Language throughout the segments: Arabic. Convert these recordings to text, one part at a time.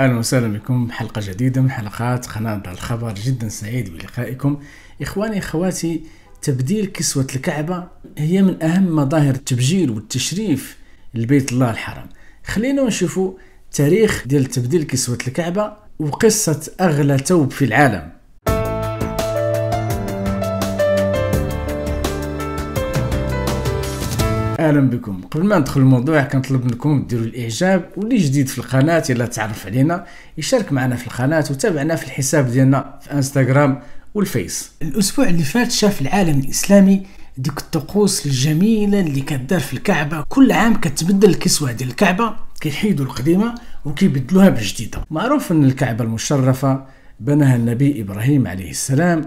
اهلا وسهلا بكم بحلقه جديده من حلقات قناه الخبر جدا سعيد بلقائكم اخواني اخواتي تبديل كسوه الكعبه هي من اهم مظاهر التبجيل والتشريف لبيت الله الحرام خلينا نشوفوا تاريخ ديال تبديل كسوه الكعبه وقصه اغلى توب في العالم اهلا بكم قبل ما ندخل الموضوع كنطلب منكم ديروا الاعجاب واللي جديد في القناه يلا تعرف علينا يشارك معنا في القناه وتابعنا في الحساب ديالنا في انستغرام والفيس الاسبوع اللي فات شاف العالم الاسلامي ديك الطقوس الجميله اللي كدار في الكعبه كل عام كتبدل الكسوه ديال الكعبه كيحيدوا القديمه وكيبدلوها بالجديده معروف ان الكعبه المشرفه بناها النبي ابراهيم عليه السلام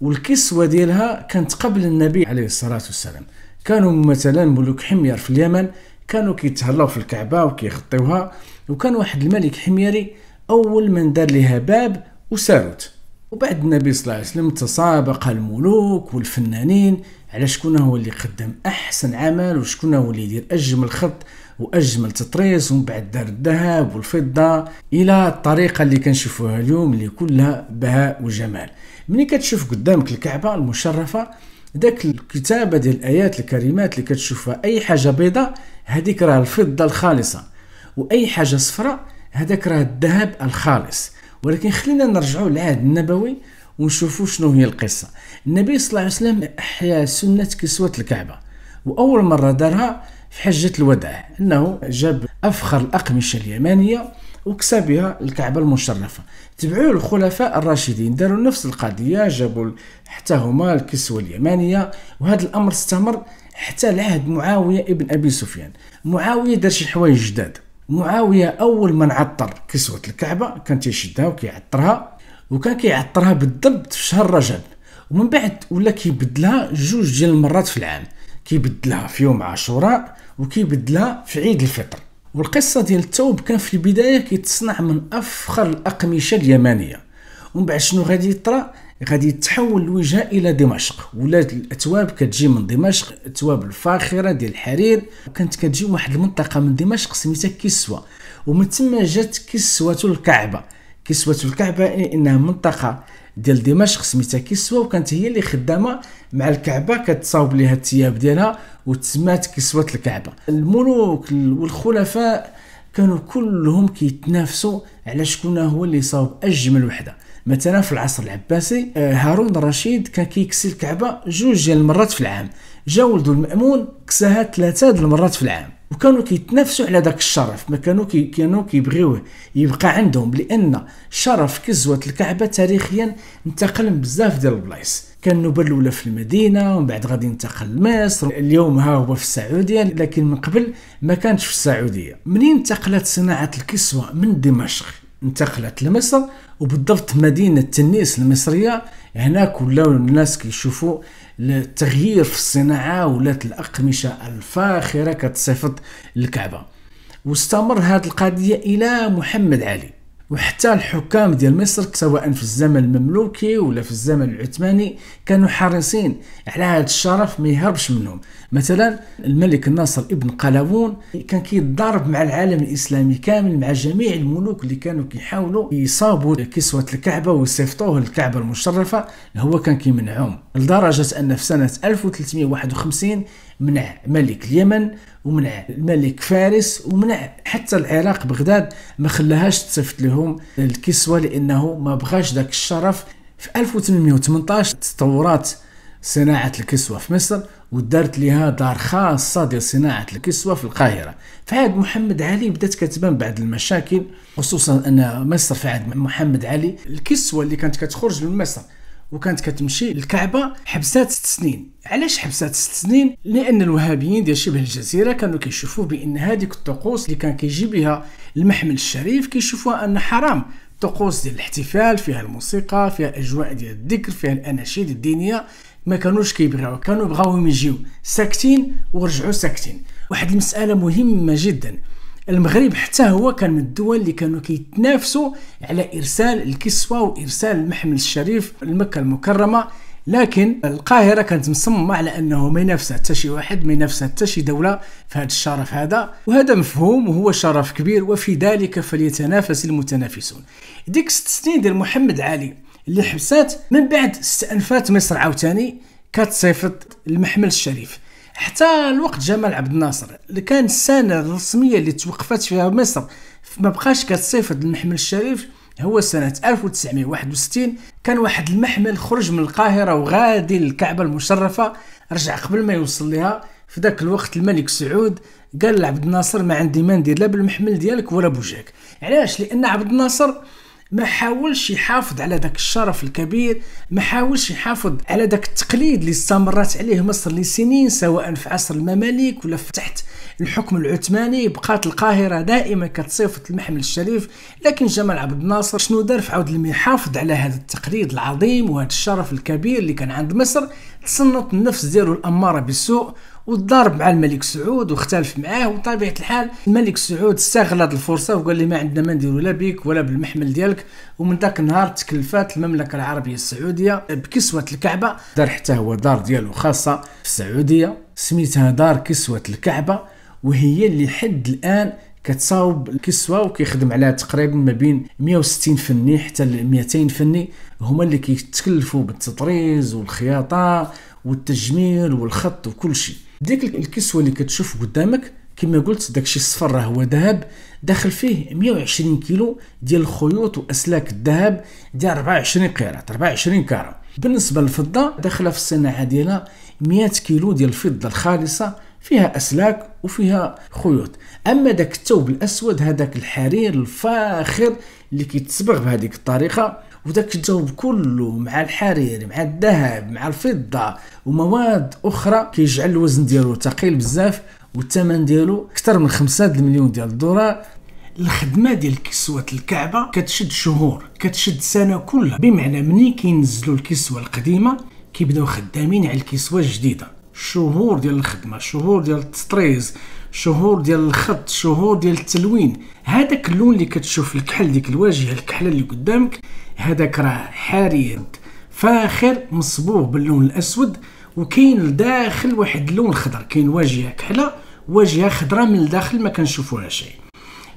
والكسوه ديالها كانت قبل النبي عليه الصلاه والسلام كانوا مثلا ملوك حمير في اليمن كانوا كيتهلاو في الكعبه وكيخطيوها وكان واحد الملك حميري اول من دار ليها باب وساروت وبعد النبي صلى الله عليه وسلم تسابق الملوك والفنانين على شكون هو اللي قدم احسن عمل وشكون هو اللي يدير اجمل خط واجمل تطريز ومن بعد دار الذهب والفضه الى الطريقه اللي كنشوفوها اليوم اللي كلها بهاء وجمال ملي كتشوف قدامك الكعبه المشرفه داك الكتابه ديال الايات الكريمات اللي كتشوفها اي حاجه بيضاء هذيك راه الفضه الخالصه واي حاجه صفراء هذاك راه الذهب الخالص ولكن خلينا نرجعوا للعهد النبوي ونشوفوا شنو هي القصه النبي صلى الله عليه وسلم احيا سنه كسوه الكعبه واول مره دارها في حجه الوداع انه جاب افخر الاقمشه اليمانيه وكسبها الكعبة المشرفة تبعوا الخلفاء الراشدين داروا نفس القضية جابوا حتى هما الكسوة اليمانية وهذا الأمر استمر حتى لعهد معاوية ابن أبي سفيان معاوية دار شي حوايج جداد معاوية أول من عطر كسوة الكعبة كان تيشدها وكيعطرها وكان كيعطرها بالضبط في شهر رجب ومن بعد ولا كيبدلها جوج ديال المرات في العام كيبدلها في يوم عاشوراء وكيبدلها في عيد الفطر والقصه ديال الثوب كان في البدايه كيتصنع من افخر الاقمشه اليمنيه ومن بعد شنو غادي يطرا غادي يتحول الوجهه الى دمشق ولات الاثواب كتجي من دمشق أتواب الفاخره ديال الحرير وكانت كتجي واحد المنطقه من دمشق سميتها كسوه ومن ثم جات كسوه الكعبه كسوه الكعبه انها منطقه ديال دمشق سميتها كسوه وكانت هي اللي خدامه مع الكعبه كتصاوب ليها الثياب ديالها وتسمات كسوه الكعبه الملوك والخلفاء كانوا كلهم كيتنافسوا على شكون هو اللي صاوب اجمل وحده مثلا في العصر العباسي آه، هارون الرشيد كان كيكسي الكعبه جوج ديال المرات في العام جا ولدو المأمون كساها ثلاثه ديال المرات في العام وكانوا كيتنافسوا على داك الشرف ما كانوا كي كانوا كيبغيوه يبقى عندهم لان شرف كزوه الكعبه تاريخيا انتقل من بزاف ديال البلايص كان النوبه الاولى في المدينه ومن بعد غادي ينتقل لمصر اليوم ها هو في السعوديه لكن من قبل ما كانش في السعوديه منين انتقلت صناعه الكسوه من دمشق انتقلت لمصر وبالضبط مدينة تنيس المصرية هناك ولاو الناس كيشوفوا التغيير في الصناعه ولات الاقمشه الفاخره كتصيفط الكعبه واستمر هذه القضيه الى محمد علي وحتى الحكام ديال مصر سواء في الزمن المملوكي ولا في الزمن العثماني كانوا حريصين على هذا الشرف ما يهربش منهم مثلا الملك ناصر ابن قلاوون كان كيتضارب مع العالم الاسلامي كامل مع جميع الملوك اللي كانوا كيحاولوا يصابوا كسوه الكعبه ويصيفطوه للكعبه المشرفه هو كان كيمنعهم لدرجه ان في سنه 1351 منع ملك اليمن ومنع الملك فارس ومنع حتى العراق بغداد ما خلاهاش تصيفط لهم الكسوة لأنه ما بغاش ذاك الشرف في 1818 تطورات صناعة الكسوة في مصر ودارت لها دار خاصة ديال صناعة الكسوة في القاهرة في عهد محمد علي بدات كتبان بعض المشاكل خصوصا أن مصر في عهد محمد علي الكسوة اللي كانت كتخرج من مصر وكانت كتمشي للكعبه حبسات ست سنين علاش حبسات ست سنين لان الوهابيين ديال شبه الجزيره كانوا كيشوفوا بان هذيك الطقوس اللي كان كيجي بها المحمل الشريف كيشوفوها ان حرام طقوس ديال الاحتفال فيها الموسيقى فيها اجواء ديال الذكر فيها الاناشيد الدينيه ما كانوش كيبغيو كانوا بغاو يجيو ساكتين ورجعوا ساكتين واحد المساله مهمه جدا المغرب حتى هو كان من الدول اللي كانوا كيتنافسوا على ارسال الكسوه وارسال المحمل الشريف لمكه المكرمه لكن القاهره كانت مصممه على انه ما ينافسها حتى شي واحد ما ينافسها حتى شي دوله في هذا الشرف هذا وهذا مفهوم وهو شرف كبير وفي ذلك فليتنافس المتنافسون ديك ست سنين ديال محمد علي اللي حبسات من بعد استأنفات مصر عاوتاني كتصيفط المحمل الشريف حتى الوقت جمال عبد الناصر اللي كان السنه الرسميه اللي توقفت فيها مصر ما بقاش كتصيفط المحمل الشريف هو سنة 1961 كان واحد المحمل خرج من القاهرة وغادي للكعبة المشرفة رجع قبل ما يوصل لها في ذاك الوقت الملك سعود قال لعبد الناصر ما عندي ما ندير لا بالمحمل ديالك ولا بوجهك علاش لأن عبد الناصر ما حاولش يحافظ على ذاك الشرف الكبير ما حاولش يحافظ على ذاك التقليد اللي استمرت عليه مصر لسنين سواء في عصر المماليك ولا في تحت الحكم العثماني بقات القاهرة دائما كتصيفط المحمل الشريف لكن جمال عبد الناصر شنو دار في عود يحافظ على هذا التقليد العظيم وهذا الشرف الكبير اللي كان عند مصر تسنط النفس ديالو الأمارة بالسوء وتضارب مع الملك سعود واختلف معاه وطبيعه الحال الملك سعود استغل هذه الفرصه وقال لي ما عندنا ما نديرو لا بيك ولا بالمحمل ديالك ومن ذاك النهار تكلفات المملكه العربيه السعوديه بكسوه الكعبه دار حتى هو دار ديالو خاصه في السعوديه سميتها دار كسوه الكعبه وهي اللي حد الان كتصاوب الكسوه وكيخدم عليها تقريبا ما بين 160 فني حتى ل 200 فني هما اللي كيتكلفوا بالتطريز والخياطه والتجميل والخط وكل شيء ديك الكسوه اللي كتشوف قدامك كما قلت داكشي الصفر راه هو ذهب داخل فيه 120 كيلو ديال الخيوط واسلاك الذهب ديال 24 قيراط 24 كاره بالنسبه للفضه داخله في الصناعه ديالها 100 كيلو ديال الفضه الخالصه فيها اسلاك وفيها خيوط اما داك الثوب الاسود هذاك الحرير الفاخر اللي كيتصبغ بهذيك الطريقه وداك الجوب كله مع الحرير مع الذهب مع الفضه ومواد اخرى كيجعل الوزن ديالو ثقيل بزاف والثمن ديالو اكثر من 5 مليون ديال الدولار الخدمه ديال كسوه الكعبه كتشد شهور كتشد سنه كلها بمعنى ملي كينزلوا الكسوه القديمه كيبداو خدامين على الكسوه الجديده شهور ديال الخدمه شهور ديال التطريز شهور ديال الخط شهور ديال التلوين هذاك اللون اللي كتشوف الكحل ديك الواجهه الكحله اللي قدامك هذاك راه حاريد فاخر مصبوغ باللون الاسود وكاين لداخل واحد اللون خضر كاين واجهه كحله واجهه خضراء من الداخل ما كنشوفوها شيء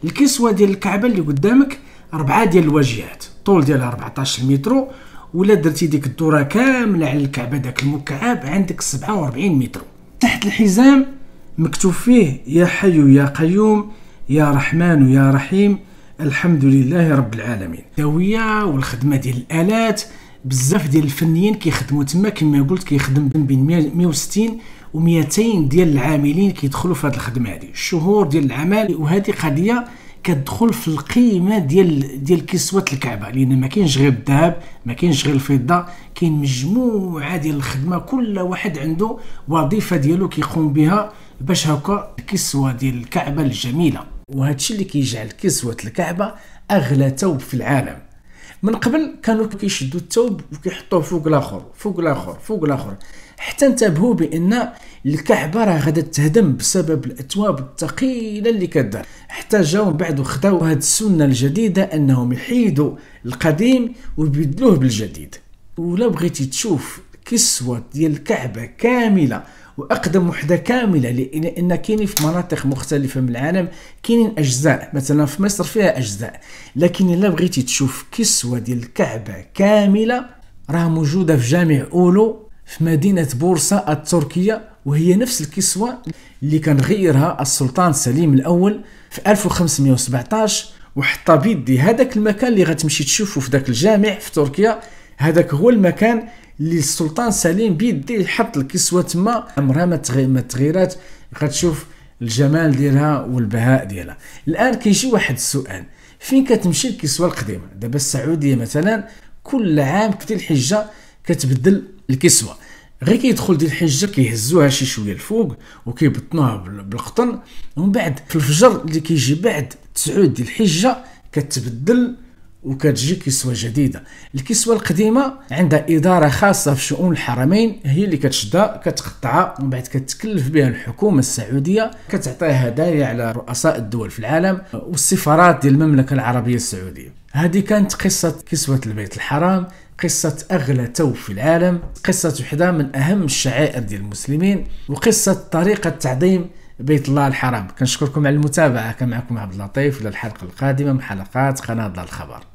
الكسوه ديال الكعبه اللي قدامك اربعه ديال الواجهات طول ديالها 14 متر ولا درتي ديك الدوره كامله على الكعبه داك المكعب عندك 47 متر تحت الحزام مكتوب فيه يا حي يا قيوم يا رحمن يا رحيم الحمد لله رب العالمين التهويه والخدمه ديال الالات بزاف ديال الفنيين كيخدموا تما كما قلت كيخدم بين 160 و200 ديال العاملين كيدخلوا في هذه الخدمه هذه الشهور ديال العمل وهذه قضيه كتدخل في القيمه ديال ديال كسوه الكعبه لان ما كاينش غير الذهب ما كاينش غير الفضه كاين مجموعه ديال الخدمه كل واحد عنده وظيفه ديالو كيقوم بها باش هكا الكسوه ديال الكعبه الجميله وهادشي اللي كيجعل كسوه الكعبه اغلى ثوب في العالم من قبل كانوا كيشدوا الثوب وكيحطوه فوق الاخر فوق الاخر فوق الاخر حتى انتبهوا بان الكعبه راه غادا تهدم بسبب الاثواب الثقيله اللي كدار حتى جاو من بعد وخداو هاد السنه الجديده انهم يحيدوا القديم ويبدلوه بالجديد ولا بغيتي تشوف كسوه ديال الكعبه كامله واقدم وحده كامله لان كاين في مناطق مختلفه من العالم كاينين اجزاء مثلا في مصر فيها اجزاء لكن الا بغيتي تشوف كسوه ديال الكعبه كامله راه موجوده في جامع اولو في مدينه بورصه التركيه وهي نفس الكسوه اللي كان غيرها السلطان سليم الاول في 1517 وحط بيدي هذاك المكان اللي غتمشي تشوفه في ذاك الجامع في تركيا هذاك هو المكان اللي السلطان سليم بيدي يحط الكسوه تما عمرها ما تغيرات غتشوف الجمال ديالها والبهاء ديالها الان كيجي واحد السؤال فين كتمشي الكسوه القديمه دابا السعوديه مثلا كل عام في الحجه كتبدل الكسوه غير كيدخل ديال الحجه كيهزوها شي شويه الفوق وكيبطنوها بالقطن ومن بعد في الفجر اللي كيجي بعد تسعود ديال الحجه كتبدل وكتجي كسوة جديدة الكسوة القديمة عندها إدارة خاصة في شؤون الحرمين هي اللي كتشدها كتقطعها ومن بعد كتكلف بها الحكومة السعودية كتعطيها هدايا على رؤساء الدول في العالم والسفارات ديال المملكة العربية السعودية هذه كانت قصة كسوة البيت الحرام قصة أغلى توب في العالم قصة وحدة من أهم الشعائر ديال المسلمين وقصة طريقة تعظيم بيت الله الحرام كنشكركم على المتابعة كان معكم عبد اللطيف إلى الحلقة القادمة من حلقات قناة الخبر